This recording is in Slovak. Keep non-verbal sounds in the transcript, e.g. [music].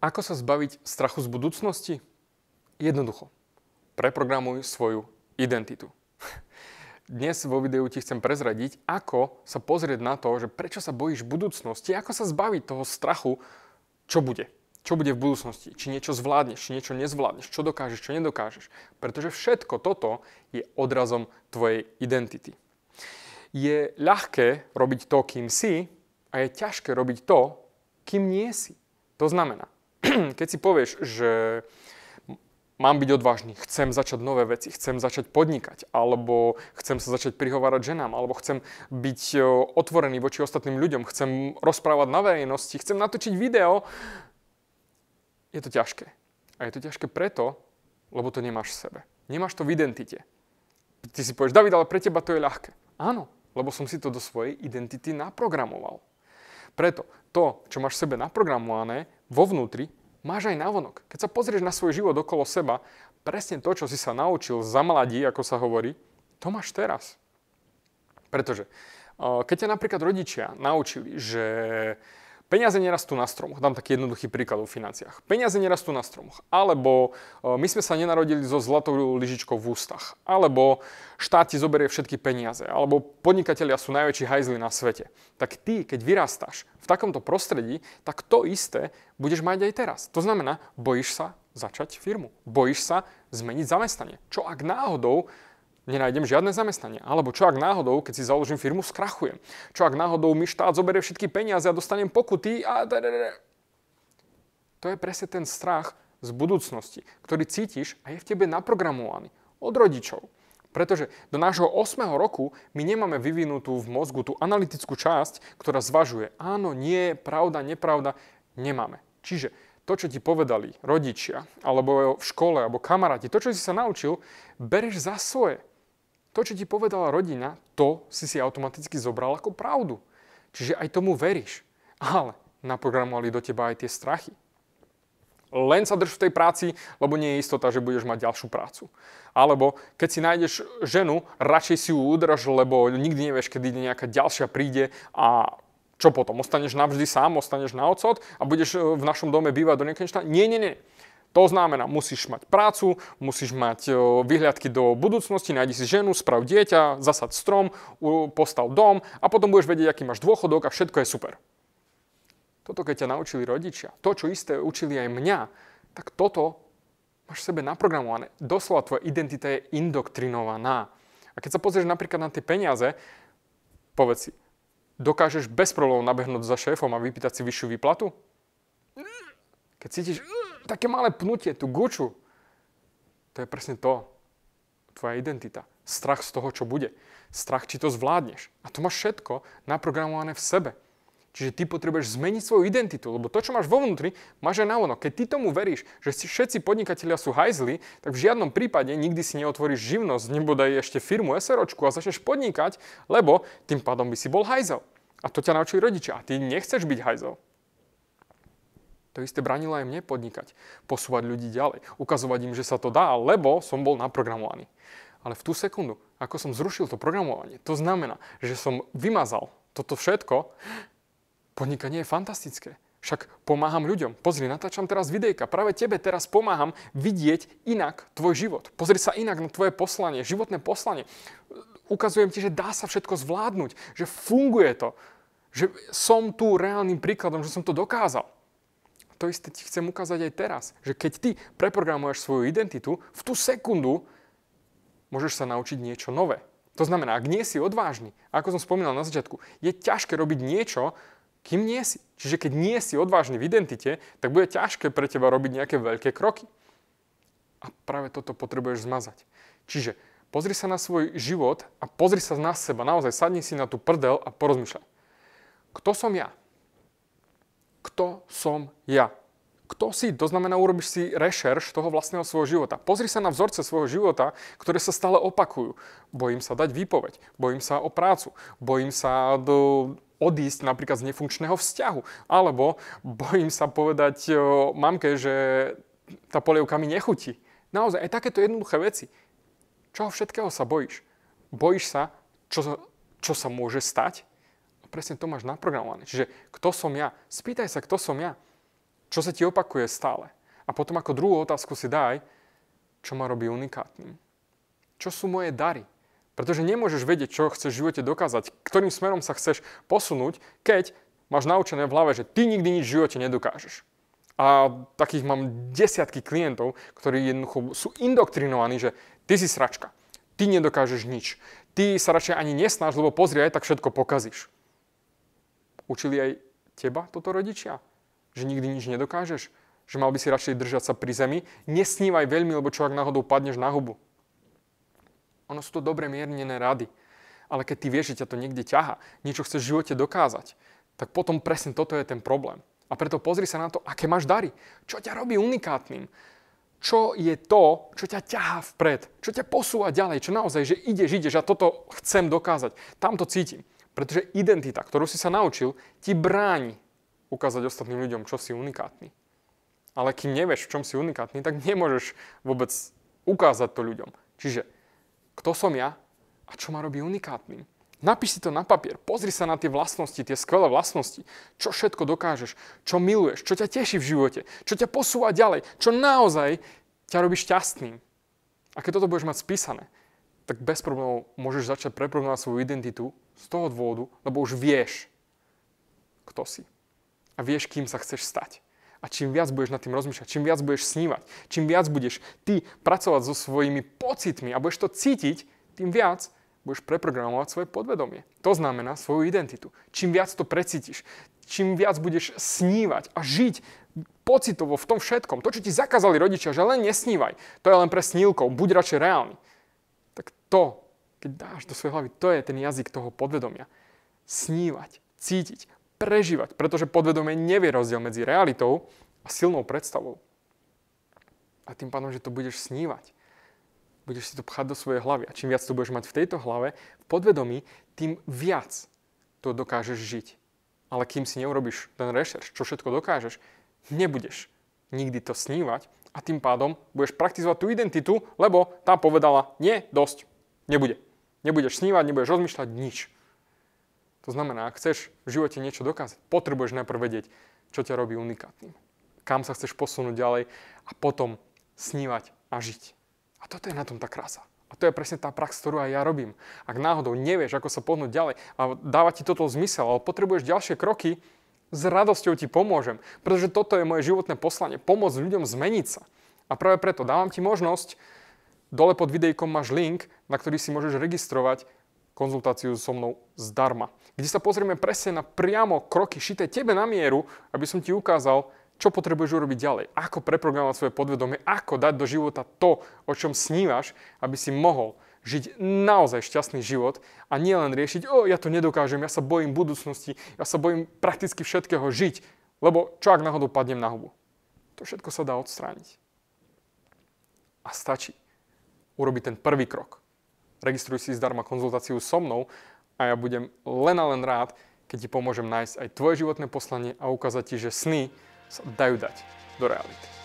Ako sa zbaviť strachu z budúcnosti? Jednoducho. Preprogramuj svoju identitu. [laughs] Dnes vo videu ti chcem prezradiť, ako sa pozrieť na to, že prečo sa bojíš budúcnosti, ako sa zbaviť toho strachu, čo bude. Čo bude v budúcnosti, či niečo zvládneš, či niečo nezvládneš, čo dokážeš, čo nedokážeš. Pretože všetko toto je odrazom tvojej identity. Je ľahké robiť to, kým si, a je ťažké robiť to, kým nie si. To znamená, keď si povieš, že mám byť odvážny, chcem začať nové veci, chcem začať podnikať, alebo chcem sa začať prihovárať ženám, alebo chcem byť e, otvorený voči ostatným ľuďom, chcem rozprávať na verejnosti, chcem natočiť video. Je to ťažké. A je to ťažké preto, lebo to nemáš v sebe. Nemáš to v identite. Ty si povieš, David, ale pre teba to je ľahké. Áno, lebo som si to do svojej identity naprogramoval. Preto to, čo máš v sebe naprogramované, vo vnútri máš aj navonok, Keď sa pozrieš na svoj život okolo seba, presne to, čo si sa naučil za mladí, ako sa hovorí, to máš teraz. Pretože eh, keď ťa napríklad rodičia naučili, že Peniaze nerastú na stromoch. Dám taký jednoduchý príklad o financiách. Peniaze nerastú na stromoch. Alebo e, my sme sa nenarodili so zlatou lyžičkou v ústach. Alebo štát ti zoberie všetky peniaze. Alebo podnikatelia sú najväčší hajzli na svete. Tak ty, keď vyrastáš v takomto prostredí, tak to isté budeš mať aj teraz. To znamená, bojíš sa začať firmu. Bojíš sa zmeniť zamestnanie. Čo ak náhodou nenájdem žiadne zamestnanie. Alebo čo ak náhodou, keď si založím firmu, skrachujem. Čo ak náhodou mi štát zoberie všetky peniaze a dostanem pokuty a... To je presne ten strach z budúcnosti, ktorý cítiš a je v tebe naprogramovaný od rodičov. Pretože do nášho 8. roku my nemáme vyvinutú v mozgu tú analytickú časť, ktorá zvažuje áno, nie, pravda, nepravda, nemáme. Čiže to, čo ti povedali rodičia, alebo v škole, alebo kamaráti, to, čo si sa naučil, bereš za svoje. To, čo ti povedala rodina, to si si automaticky zobral ako pravdu. Čiže aj tomu veríš. Ale naprogramovali do teba aj tie strachy. Len sa drž v tej práci, lebo nie je istota, že budeš mať ďalšiu prácu. Alebo keď si nájdeš ženu, radšej si ju udrž, lebo nikdy nevieš, kedy nejaká ďalšia príde a čo potom? Ostaneš navždy sám, ostaneš na ocot a budeš eh, v našom dome bývať do nekonečna? Nie, nie, nie. To znamená, musíš mať prácu, musíš mať e, vyhliadky do budúcnosti, nájdi si ženu, sprav dieťa, zasad strom, postav dom a potom budeš vedieť, aký máš dôchodok a všetko je super. Toto keď ťa naučili rodičia, to, čo isté učili aj mňa, tak toto máš v sebe naprogramované. Doslova tvoja identita je indoktrinovaná. A keď sa pozrieš napríklad na tie peniaze, povedz si, dokážeš bez problémov nabehnúť za šéfom a vypýtať si vyššiu výplatu? Keď cítiš, také malé pnutie, tú guču, to je presne to, tvoja identita. Strach z toho, čo bude. Strach, či to zvládneš. A to máš všetko naprogramované v sebe. Čiže ty potrebuješ zmeniť svoju identitu, lebo to, čo máš vo vnútri, máš aj na ono. Keď ty tomu veríš, že si všetci podnikatelia sú hajzli, tak v žiadnom prípade nikdy si neotvoríš živnosť, nebodaj ešte firmu, SROčku a začneš podnikať, lebo tým pádom by si bol hajzel. A to ťa naučili rodičia. A ty nechceš byť hajzel. To isté bránilo aj mne podnikať, posúvať ľudí ďalej, ukazovať im, že sa to dá, lebo som bol naprogramovaný. Ale v tú sekundu, ako som zrušil to programovanie, to znamená, že som vymazal toto všetko, podnikanie je fantastické. Však pomáham ľuďom. Pozri, natáčam teraz videjka. Práve tebe teraz pomáham vidieť inak tvoj život. Pozri sa inak na tvoje poslanie, životné poslanie. Ukazujem ti, že dá sa všetko zvládnuť, že funguje to, že som tu reálnym príkladom, že som to dokázal to isté ti chcem ukázať aj teraz. Že keď ty preprogramuješ svoju identitu, v tú sekundu môžeš sa naučiť niečo nové. To znamená, ak nie si odvážny, ako som spomínal na začiatku, je ťažké robiť niečo, kým nie si. Čiže keď nie si odvážny v identite, tak bude ťažké pre teba robiť nejaké veľké kroky. A práve toto potrebuješ zmazať. Čiže pozri sa na svoj život a pozri sa na seba. Naozaj sadni si na tú prdel a porozmýšľaj. Kto som ja? kto som ja. Kto si? To znamená, urobíš si rešerš toho vlastného svojho života. Pozri sa na vzorce svojho života, ktoré sa stále opakujú. Bojím sa dať výpoveď, bojím sa o prácu, bojím sa do odísť napríklad z nefunkčného vzťahu. Alebo bojím sa povedať o, e, mamke, že tá polievka mi nechutí. Naozaj, aj takéto jednoduché veci. Čoho všetkého sa bojíš? Bojíš sa, čo, čo sa môže stať? presne to máš naprogramované. Čiže kto som ja? Spýtaj sa, kto som ja? Čo sa ti opakuje stále? A potom ako druhú otázku si daj, čo ma robí unikátnym? Čo sú moje dary? Pretože nemôžeš vedieť, čo chceš v živote dokázať, ktorým smerom sa chceš posunúť, keď máš naučené v hlave, že ty nikdy nič v živote nedokážeš. A takých mám desiatky klientov, ktorí jednoducho sú indoktrinovaní, že ty si sračka, ty nedokážeš nič, ty sa radšej ani nesnáš, lebo pozri, aj tak všetko pokazíš. Učili aj teba toto rodičia? Že nikdy nič nedokážeš? Že mal by si radšej držať sa pri zemi? Nesnívaj veľmi, lebo čo ak náhodou padneš na hubu? Ono sú to dobre miernené rady. Ale keď ty vieš, že ťa to niekde ťaha, niečo chceš v živote dokázať, tak potom presne toto je ten problém. A preto pozri sa na to, aké máš dary. Čo ťa robí unikátnym? Čo je to, čo ťa ťahá vpred? Čo ťa posúva ďalej? Čo naozaj, že ideš, ideš a toto chcem dokázať. Tam to cítim. Pretože identita, ktorú si sa naučil, ti bráni ukázať ostatným ľuďom, čo si unikátny. Ale kým nevieš, v čom si unikátny, tak nemôžeš vôbec ukázať to ľuďom. Čiže, kto som ja a čo ma robí unikátnym? Napíš si to na papier, pozri sa na tie vlastnosti, tie skvelé vlastnosti, čo všetko dokážeš, čo miluješ, čo ťa teší v živote, čo ťa posúva ďalej, čo naozaj ťa robí šťastným. A keď toto budeš mať spísané, tak bez problémov môžeš začať preprogramovať svoju identitu z toho dôvodu, lebo už vieš, kto si. A vieš, kým sa chceš stať. A čím viac budeš nad tým rozmýšľať, čím viac budeš snívať, čím viac budeš ty pracovať so svojimi pocitmi a budeš to cítiť, tým viac budeš preprogramovať svoje podvedomie. To znamená svoju identitu. Čím viac to precítiš, čím viac budeš snívať a žiť pocitovo v tom všetkom. To, čo ti zakázali rodičia, že len nesnívaj, to je len pre snílkov, buď radšej reálny tak to, keď dáš do svojej hlavy, to je ten jazyk toho podvedomia. Snívať, cítiť, prežívať, pretože podvedomie nevie rozdiel medzi realitou a silnou predstavou. A tým pádom, že to budeš snívať, budeš si to pchať do svojej hlavy. A čím viac to budeš mať v tejto hlave, v podvedomí, tým viac to dokážeš žiť. Ale kým si neurobiš ten rešerš, čo všetko dokážeš, nebudeš nikdy to snívať, a tým pádom budeš praktizovať tú identitu, lebo tá povedala nie, dosť, nebude. Nebudeš snívať, nebudeš rozmýšľať nič. To znamená, ak chceš v živote niečo dokázať, potrebuješ najprv vedieť, čo ťa robí unikátnym. Kam sa chceš posunúť ďalej a potom snívať a žiť. A toto je na tom tá krása. A to je presne tá prax, ktorú aj ja robím. Ak náhodou nevieš, ako sa pohnúť ďalej a dáva ti toto zmysel, ale potrebuješ ďalšie kroky, s radosťou ti pomôžem, pretože toto je moje životné poslanie. Pomôcť ľuďom zmeniť sa. A práve preto dávam ti možnosť, dole pod videjkom máš link, na ktorý si môžeš registrovať konzultáciu so mnou zdarma. Kde sa pozrieme presne na priamo kroky šité tebe na mieru, aby som ti ukázal, čo potrebuješ urobiť ďalej, ako preprogramovať svoje podvedomie, ako dať do života to, o čom snívaš, aby si mohol žiť naozaj šťastný život a nielen riešiť, o, ja to nedokážem, ja sa bojím budúcnosti, ja sa bojím prakticky všetkého žiť, lebo čo ak náhodou padnem na hubu? To všetko sa dá odstrániť. A stačí urobiť ten prvý krok. Registruj si zdarma konzultáciu so mnou a ja budem len a len rád, keď ti pomôžem nájsť aj tvoje životné poslanie a ukázať ti, že sny sa dajú dať do reality.